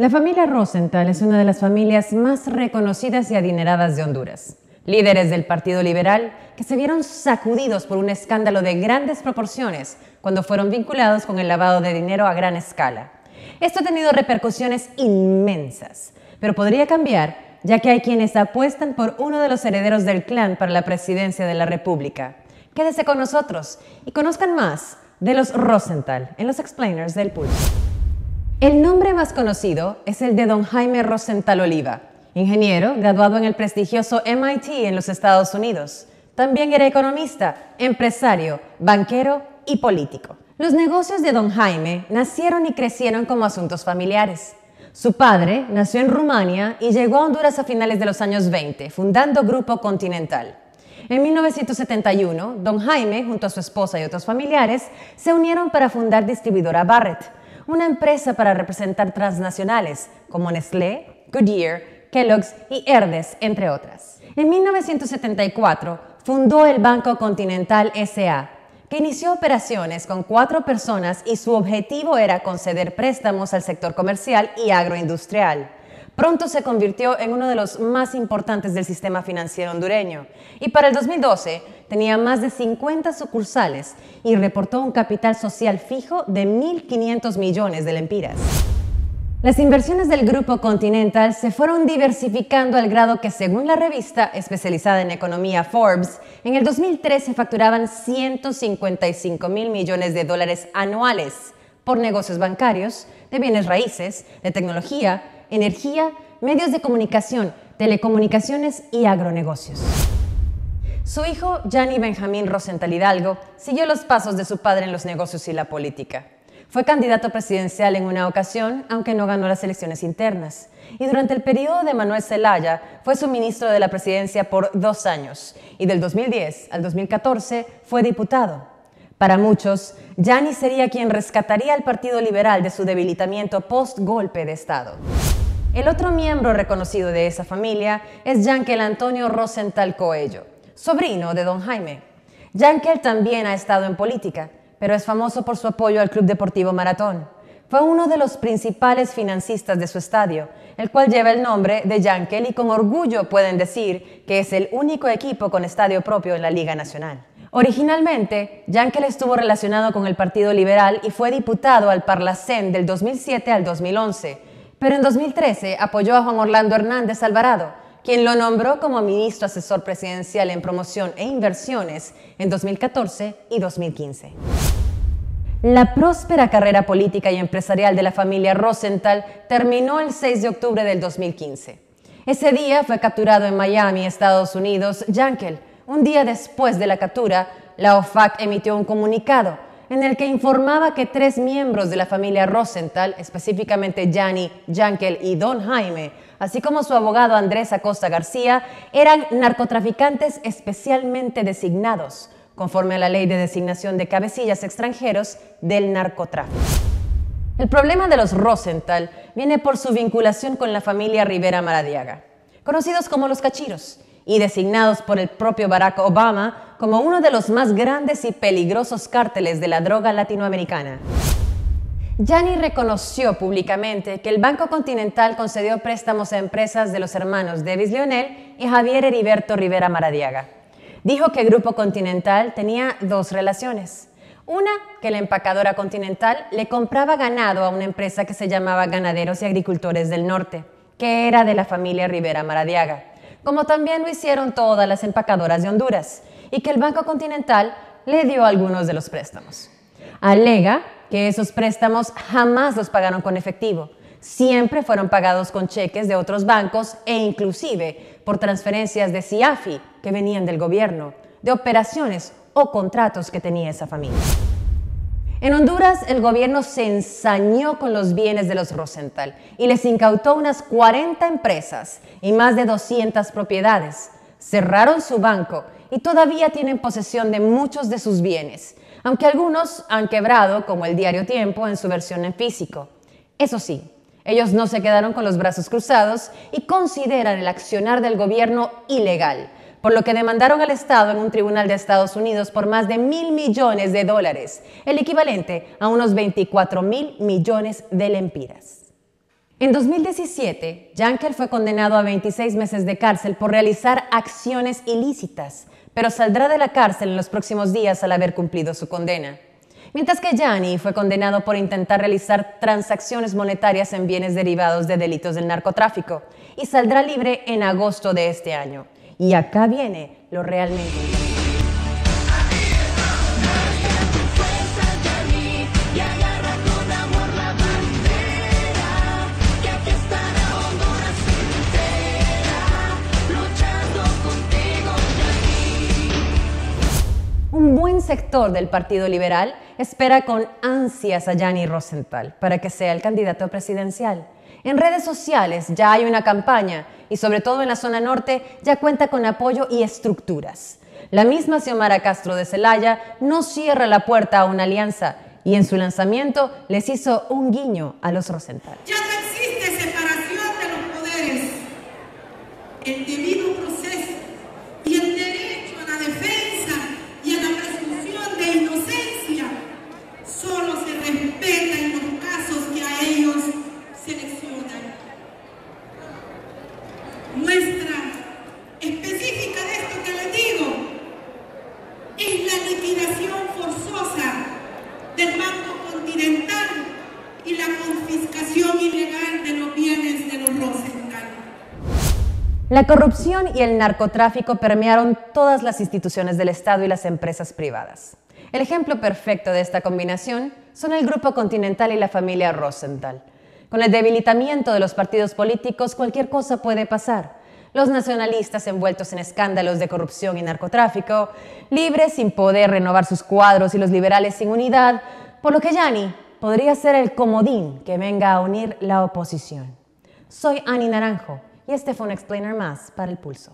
La familia Rosenthal es una de las familias más reconocidas y adineradas de Honduras. Líderes del Partido Liberal que se vieron sacudidos por un escándalo de grandes proporciones cuando fueron vinculados con el lavado de dinero a gran escala. Esto ha tenido repercusiones inmensas, pero podría cambiar ya que hay quienes apuestan por uno de los herederos del clan para la presidencia de la República. Quédese con nosotros y conozcan más de los Rosenthal en los Explainers del Pulso. El nombre más conocido es el de don Jaime Rosenthal Oliva, ingeniero graduado en el prestigioso MIT en los Estados Unidos. También era economista, empresario, banquero y político. Los negocios de don Jaime nacieron y crecieron como asuntos familiares. Su padre nació en Rumania y llegó a Honduras a finales de los años 20, fundando Grupo Continental. En 1971, don Jaime, junto a su esposa y otros familiares, se unieron para fundar Distribuidora Barrett una empresa para representar transnacionales como Nestlé, Goodyear, Kellogg's y Herdes, entre otras. En 1974 fundó el Banco Continental SA, que inició operaciones con cuatro personas y su objetivo era conceder préstamos al sector comercial y agroindustrial pronto se convirtió en uno de los más importantes del sistema financiero hondureño y para el 2012 tenía más de 50 sucursales y reportó un capital social fijo de 1.500 millones de lempiras. Las inversiones del Grupo Continental se fueron diversificando al grado que, según la revista especializada en economía Forbes, en el 2013 facturaban 155 mil millones de dólares anuales por negocios bancarios, de bienes raíces, de tecnología energía, medios de comunicación, telecomunicaciones y agronegocios. Su hijo, Gianni Benjamín Rosenthal Hidalgo, siguió los pasos de su padre en los negocios y la política. Fue candidato presidencial en una ocasión, aunque no ganó las elecciones internas. Y durante el periodo de Manuel Zelaya fue subministro de la presidencia por dos años y del 2010 al 2014 fue diputado. Para muchos, Gianni sería quien rescataría al Partido Liberal de su debilitamiento post-golpe de Estado. El otro miembro reconocido de esa familia es Yankel Antonio Rosenthal Coello, sobrino de don Jaime. Yankel también ha estado en política, pero es famoso por su apoyo al Club Deportivo Maratón. Fue uno de los principales financistas de su estadio, el cual lleva el nombre de Yankel y con orgullo pueden decir que es el único equipo con estadio propio en la Liga Nacional. Originalmente, Yankel estuvo relacionado con el Partido Liberal y fue diputado al Parlacén del 2007 al 2011 pero en 2013 apoyó a Juan Orlando Hernández Alvarado, quien lo nombró como ministro asesor presidencial en promoción e inversiones en 2014 y 2015. La próspera carrera política y empresarial de la familia Rosenthal terminó el 6 de octubre del 2015. Ese día fue capturado en Miami, Estados Unidos, Yankel. Un día después de la captura, la OFAC emitió un comunicado en el que informaba que tres miembros de la familia Rosenthal, específicamente Jani, Jankel y Don Jaime, así como su abogado Andrés Acosta García, eran narcotraficantes especialmente designados, conforme a la ley de designación de cabecillas extranjeros del narcotráfico. El problema de los Rosenthal viene por su vinculación con la familia Rivera Maradiaga, conocidos como los cachiros, y designados por el propio Barack Obama como uno de los más grandes y peligrosos cárteles de la droga latinoamericana. Yanni reconoció públicamente que el Banco Continental concedió préstamos a empresas de los hermanos Davis Leonel y Javier Heriberto Rivera Maradiaga. Dijo que el Grupo Continental tenía dos relaciones. Una, que la empacadora Continental le compraba ganado a una empresa que se llamaba Ganaderos y Agricultores del Norte, que era de la familia Rivera Maradiaga como también lo hicieron todas las empacadoras de Honduras, y que el Banco Continental le dio algunos de los préstamos. Alega que esos préstamos jamás los pagaron con efectivo, siempre fueron pagados con cheques de otros bancos e inclusive por transferencias de CIAFI que venían del gobierno, de operaciones o contratos que tenía esa familia. En Honduras, el gobierno se ensañó con los bienes de los Rosenthal y les incautó unas 40 empresas y más de 200 propiedades. Cerraron su banco y todavía tienen posesión de muchos de sus bienes, aunque algunos han quebrado, como el diario Tiempo, en su versión en físico. Eso sí, ellos no se quedaron con los brazos cruzados y consideran el accionar del gobierno ilegal, por lo que demandaron al Estado en un tribunal de Estados Unidos por más de mil millones de dólares, el equivalente a unos 24 mil millones de lempiras. En 2017, Janker fue condenado a 26 meses de cárcel por realizar acciones ilícitas, pero saldrá de la cárcel en los próximos días al haber cumplido su condena. Mientras que Yanni fue condenado por intentar realizar transacciones monetarias en bienes derivados de delitos del narcotráfico y saldrá libre en agosto de este año. Y acá viene lo realmente sector del Partido Liberal espera con ansias a Gianni Rosenthal para que sea el candidato presidencial. En redes sociales ya hay una campaña y sobre todo en la zona norte ya cuenta con apoyo y estructuras. La misma Xiomara Castro de Celaya no cierra la puerta a una alianza y en su lanzamiento les hizo un guiño a los Rosenthal. forzosa del Banco Continental y la confiscación ilegal de los bienes de los Rosenthal. La corrupción y el narcotráfico permearon todas las instituciones del Estado y las empresas privadas. El ejemplo perfecto de esta combinación son el Grupo Continental y la familia Rosenthal. Con el debilitamiento de los partidos políticos, cualquier cosa puede pasar los nacionalistas envueltos en escándalos de corrupción y narcotráfico, libres sin poder renovar sus cuadros y los liberales sin unidad, por lo que Yani podría ser el comodín que venga a unir la oposición. Soy Ani Naranjo y este fue un explainer más para el pulso.